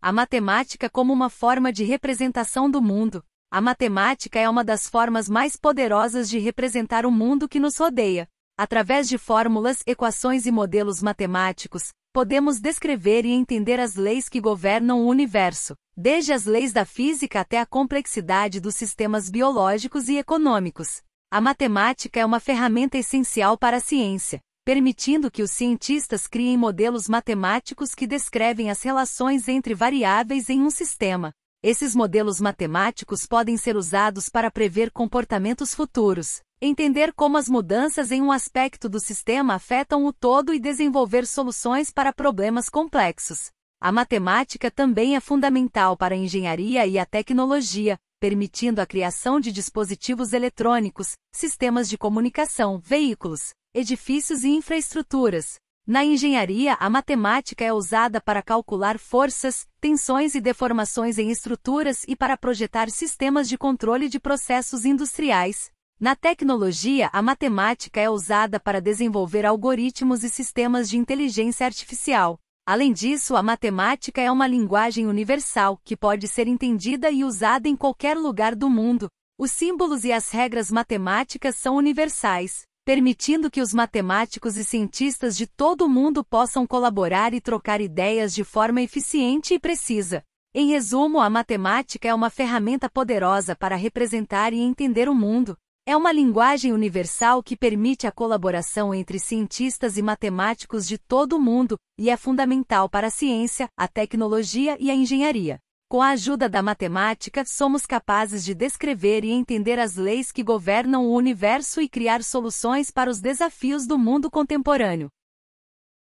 A matemática como uma forma de representação do mundo. A matemática é uma das formas mais poderosas de representar o mundo que nos rodeia. Através de fórmulas, equações e modelos matemáticos, podemos descrever e entender as leis que governam o universo, desde as leis da física até a complexidade dos sistemas biológicos e econômicos. A matemática é uma ferramenta essencial para a ciência, permitindo que os cientistas criem modelos matemáticos que descrevem as relações entre variáveis em um sistema. Esses modelos matemáticos podem ser usados para prever comportamentos futuros, entender como as mudanças em um aspecto do sistema afetam o todo e desenvolver soluções para problemas complexos. A matemática também é fundamental para a engenharia e a tecnologia, permitindo a criação de dispositivos eletrônicos, sistemas de comunicação, veículos, edifícios e infraestruturas. Na engenharia, a matemática é usada para calcular forças, tensões e deformações em estruturas e para projetar sistemas de controle de processos industriais. Na tecnologia, a matemática é usada para desenvolver algoritmos e sistemas de inteligência artificial. Além disso, a matemática é uma linguagem universal que pode ser entendida e usada em qualquer lugar do mundo. Os símbolos e as regras matemáticas são universais permitindo que os matemáticos e cientistas de todo o mundo possam colaborar e trocar ideias de forma eficiente e precisa. Em resumo, a matemática é uma ferramenta poderosa para representar e entender o mundo. É uma linguagem universal que permite a colaboração entre cientistas e matemáticos de todo o mundo e é fundamental para a ciência, a tecnologia e a engenharia. Com a ajuda da matemática, somos capazes de descrever e entender as leis que governam o universo e criar soluções para os desafios do mundo contemporâneo.